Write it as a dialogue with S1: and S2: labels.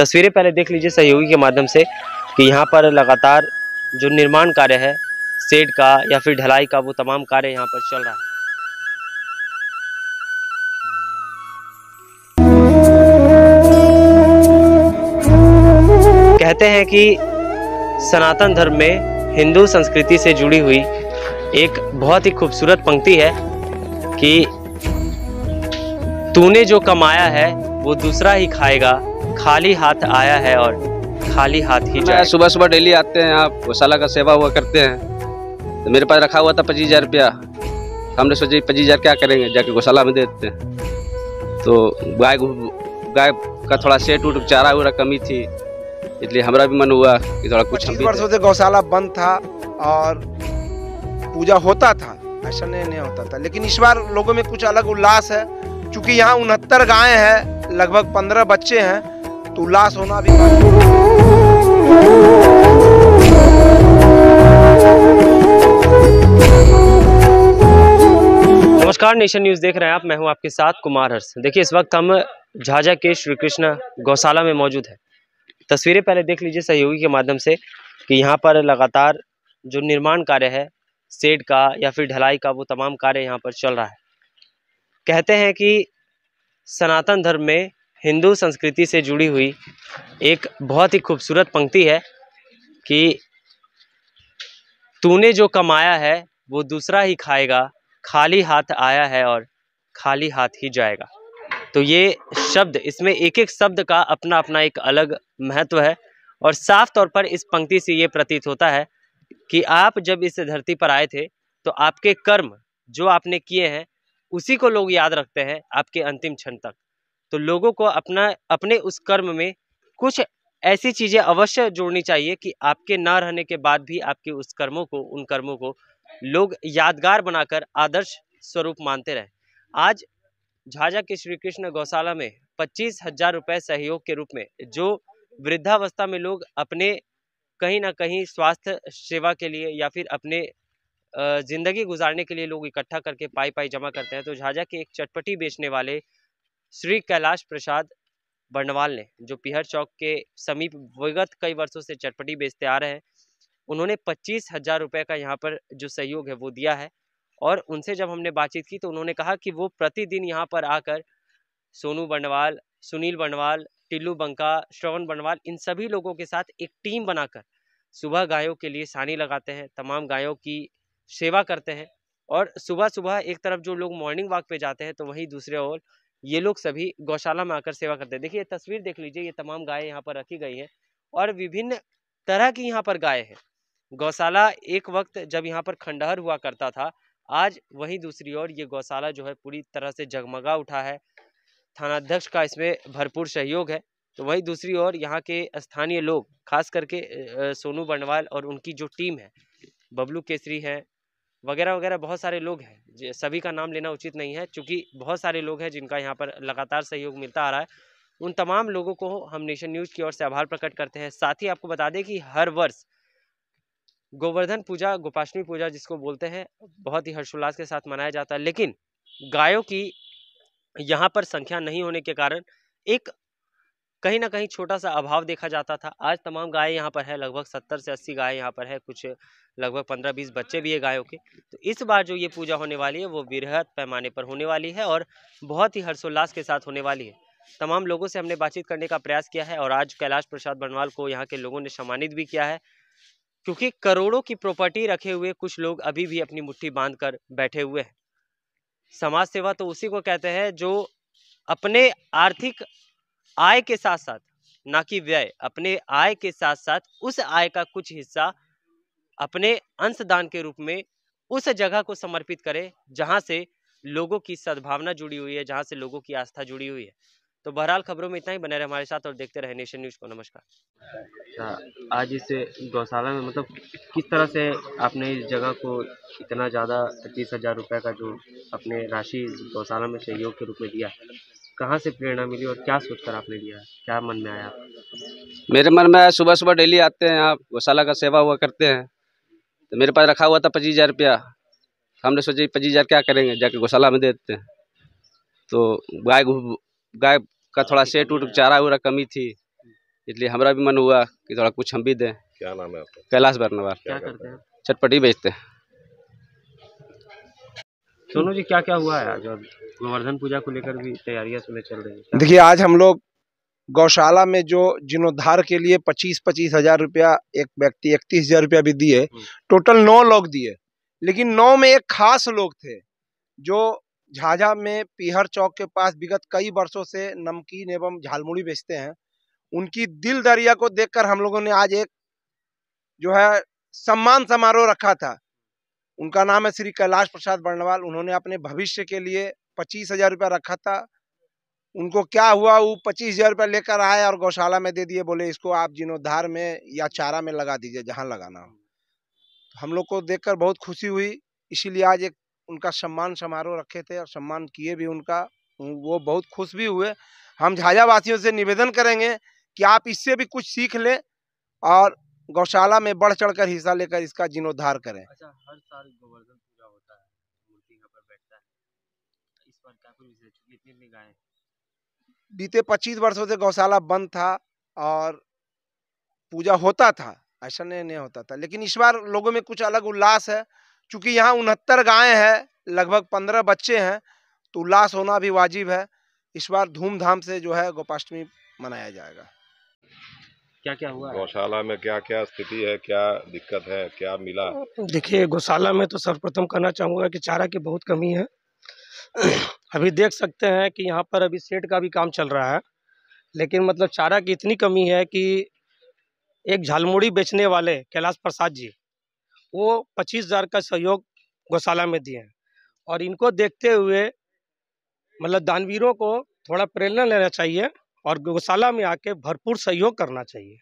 S1: तस्वीरें पहले देख लीजिए सहयोगी के माध्यम से कि यहाँ पर लगातार जो निर्माण कार्य है सेड का या फिर ढलाई का वो तमाम कार्य यहाँ पर चल रहा है कहते हैं कि सनातन धर्म में हिंदू संस्कृति से जुड़ी हुई एक बहुत ही खूबसूरत पंक्ति है कि तूने जो कमाया है वो दूसरा ही खाएगा खाली हाथ आया है और खाली हाथ ही जाए सुबह सुबह डेली आते हैं आप गौशाला का सेवा
S2: हुआ करते हैं तो मेरे पास रखा हुआ था पच्चीस हज़ार रुपया हमने सोचा पच्चीस हज़ार क्या करेंगे जाके गौशाला में देते हैं तो गाय गाय का थोड़ा सेट उट चारा उरा कमी थी इसलिए हमारा भी मन हुआ कि थोड़ा कुछ वर्षों से
S3: गौशाला बंद था और पूजा होता था ऐसा नहीं नहीं होता था लेकिन इस बार लोगों में कुछ अलग उल्लास है क्योंकि यहाँ उनहत्तर गायें हैं लगभग पंद्रह बच्चे हैं तो उल्लास होना भी
S1: नमस्कार नेशन न्यूज़ देख रहे हैं आप मैं हूं आपके साथ कुमार हर्ष देखिए इस वक्त हम झाझा के श्री कृष्ण गौशाला में मौजूद है तस्वीरें पहले देख लीजिए सहयोगी के माध्यम से कि यहाँ पर लगातार जो निर्माण कार्य है सेड का या फिर ढलाई का वो तमाम कार्य यहाँ पर चल रहा है कहते हैं कि सनातन धर्म में हिंदू संस्कृति से जुड़ी हुई एक बहुत ही खूबसूरत पंक्ति है कि तूने जो कमाया है वो दूसरा ही खाएगा खाली हाथ आया है और खाली हाथ ही जाएगा तो ये शब्द इसमें एक एक शब्द का अपना अपना एक अलग महत्व है और साफ तौर पर इस पंक्ति से ये प्रतीत होता है कि आप जब इस धरती पर आए थे तो आपके कर्म जो आपने किए हैं उसी को लोग याद रखते हैं आपके अंतिम क्षण तक तो लोगों को अपना अपने उस कर्म में कुछ ऐसी चीज़ें अवश्य जोड़नी चाहिए कि आपके ना रहने के बाद भी आपके उस कर्मों को उन कर्मों को लोग यादगार बनाकर आदर्श स्वरूप मानते रहें आज झाझा के श्री कृष्ण गौशाला में पच्चीस हजार रुपये सहयोग के रूप में जो वृद्धावस्था में लोग अपने कहीं ना कहीं स्वास्थ्य सेवा के लिए या फिर अपने ज़िंदगी गुजारने के लिए लोग इकट्ठा करके पाई पाई जमा करते हैं तो झाझा के एक चटपटी बेचने वाले श्री कैलाश प्रसाद बर्णवाल ने जो पिहर चौक के समीप विगत कई वर्षों से चटपटी बेचते आ रहे हैं उन्होंने पच्चीस हजार रुपये का यहाँ पर जो सहयोग है वो दिया है और उनसे जब हमने बातचीत की तो उन्होंने कहा कि वो प्रतिदिन यहाँ पर आकर सोनू बर्णवाल सुनील बर्णवाल टिल्लू बंका श्रवण बर्णवाल इन सभी लोगों के साथ एक टीम बनाकर सुबह गायों के लिए सानी लगाते हैं तमाम गायों की सेवा करते हैं और सुबह सुबह एक तरफ जो लोग मॉर्निंग वॉक पे जाते हैं तो वहीं दूसरे ओर ये लोग सभी गौशाला में आकर सेवा करते हैं देखिए तस्वीर देख लीजिए ये तमाम गायें यहाँ पर रखी गई हैं और विभिन्न तरह की यहाँ पर गायें हैं गौशाला एक वक्त जब यहाँ पर खंडहर हुआ करता था आज वहीं दूसरी ओर ये गौशाला जो है पूरी तरह से जगमगा उठा है थानाध्यक्ष का इसमें भरपूर सहयोग है तो वहीं दूसरी ओर यहाँ के स्थानीय लोग खास करके सोनू बनवाल और उनकी जो टीम है बबलू केसरी हैं वगैरह वगैरह बहुत सारे लोग हैं सभी का नाम लेना उचित नहीं है चूँकि बहुत सारे लोग हैं जिनका यहाँ पर लगातार सहयोग मिलता आ रहा है उन तमाम लोगों को हम नेशन न्यूज़ की ओर से आभार प्रकट करते हैं साथ ही आपको बता दें कि हर वर्ष गोवर्धन पूजा गोपाष्टमी पूजा जिसको बोलते हैं बहुत ही हर्षोल्लास के साथ मनाया जाता है लेकिन गायों की यहाँ पर संख्या नहीं होने के कारण एक कहीं ना कहीं छोटा सा अभाव देखा जाता था आज तमाम गाय यहाँ पर है लगभग सत्तर से अस्सी गाय यहाँ पर है कुछ लगभग पंद्रह बीस बच्चे भी है गायों के तो इस बार जो ये पूजा होने वाली है वो बृहद पैमाने पर होने वाली है और बहुत ही हर्षोल्लास के साथ होने वाली है तमाम लोगों से हमने बातचीत करने का प्रयास किया है और आज कैलाश प्रसाद बनवाल को यहाँ के लोगों ने सम्मानित भी किया है क्योंकि करोड़ों की प्रॉपर्टी रखे हुए कुछ लोग अभी भी अपनी मुट्ठी बांध कर बैठे हुए हैं समाज सेवा तो उसी को कहते हैं जो अपने आर्थिक आय के साथ साथ ना कि व्यय अपने आय के साथ साथ उस आय का कुछ हिस्सा अपने अंशदान के रूप में उस जगह को समर्पित करें जहाँ से लोगों की सद्भावना जुड़ी हुई है जहां से लोगों की आस्था जुड़ी हुई है तो बहरहाल खबरों में इतना ही बने रहे हमारे साथ और देखते रहे नेशन न्यूज़ को नमस्कार अच्छा, आज इस गौशाला में मतलब किस तरह से आपने इस जगह को इतना ज़्यादा पच्चीस हज़ार रुपये का जो अपने राशि गौशाला में सहयोग के रूप में दिया कहाँ से प्रेरणा मिली और क्या सोचकर आपने लिया क्या मन में
S2: आया मेरे मन में आया सुबह सुबह डेली आते हैं आप गौशाला का सेवा हुआ करते हैं तो मेरे पास रखा हुआ था पच्चीस हज़ार रुपया तो हमने सोचा पच्चीस हज़ार क्या करेंगे जाके गौशाला में दे देते हैं तो गाय गाय का थोड़ा सेट उट चारा उरा कमी थी इसलिए हमारा भी मन हुआ कि थोड़ा कुछ हम भी दें क्या नाम है आपका कैलाश बरनवार क्या करते हैं
S3: चटपटी बेचते हैं
S1: सोनू जी क्या क्या हुआ है आज गोवर्धन पूजा को लेकर भी तैयारियां सुबह चल रही
S3: है देखिए आज हम लोग गौशाला में जो जीर्णोद्धार के लिए पच्चीस पच्चीस हजार रुपया एक व्यक्ति इकतीस हजार रुपया भी दिए हम्म। टोटल नौ लोग दिए लेकिन नौ में एक खास लोग थे जो झाझा में पीहर चौक के पास विगत कई वर्षों से नमकीन एवं झालमुड़ी बेचते हैं उनकी दिल दरिया को देखकर हम लोगों ने आज एक जो है सम्मान समारोह रखा था उनका नाम है श्री कैलाश प्रसाद बर्णवाल उन्होंने अपने भविष्य के लिए पच्चीस हजार रुपया रखा था उनको क्या हुआ वो पच्चीस हजार रुपया लेकर आए और गौशाला में दे दिए बोले इसको आप जीर्णोद्धार में या चारा में लगा दीजिए जहाँ लगाना हो तो हम लोग को देख बहुत खुशी हुई इसीलिए आज एक उनका सम्मान समारोह रखे थे और सम्मान किए भी उनका वो बहुत खुश भी हुए हम झाझावासियों से निवेदन करेंगे कि आप इससे भी कुछ सीख लें और गौशाला में बढ़ चढ़कर हिस्सा लेकर इसका जीर्णोद्धार करें अच्छा हर साल गोवर्धन पूजा होता
S1: है पर बैठता है इस क्या
S3: बीते पच्चीस वर्षों से गौशाला बंद था और पूजा होता था ऐसा नहीं नहीं होता था लेकिन इस बार लोगों में कुछ अलग उल्लास है चूंकि यहाँ उनहत्तर गाय हैं लगभग पंद्रह बच्चे हैं तो उल्लास होना भी वाजिब है इस बार धूमधाम से जो है गोपाष्टमी मनाया जाएगा
S1: क्या क्या हुआ गौशाला में क्या क्या स्थिति है क्या दिक्कत है क्या मिला देखिए गौशाला में तो सर्वप्रथम कहना चाहूँगा कि चारा की बहुत कमी है अभी देख सकते हैं कि यहाँ पर अभी सेट का भी काम चल रहा है लेकिन मतलब चारा की इतनी कमी है कि एक झालमुड़ी बेचने वाले कैलाश प्रसाद जी वो पच्चीस हज़ार का सहयोग गौशाला में दिए हैं और इनको देखते हुए मतलब दानवीरों को थोड़ा प्रेरणा लेना चाहिए और गौशाला में आके भरपूर सहयोग करना चाहिए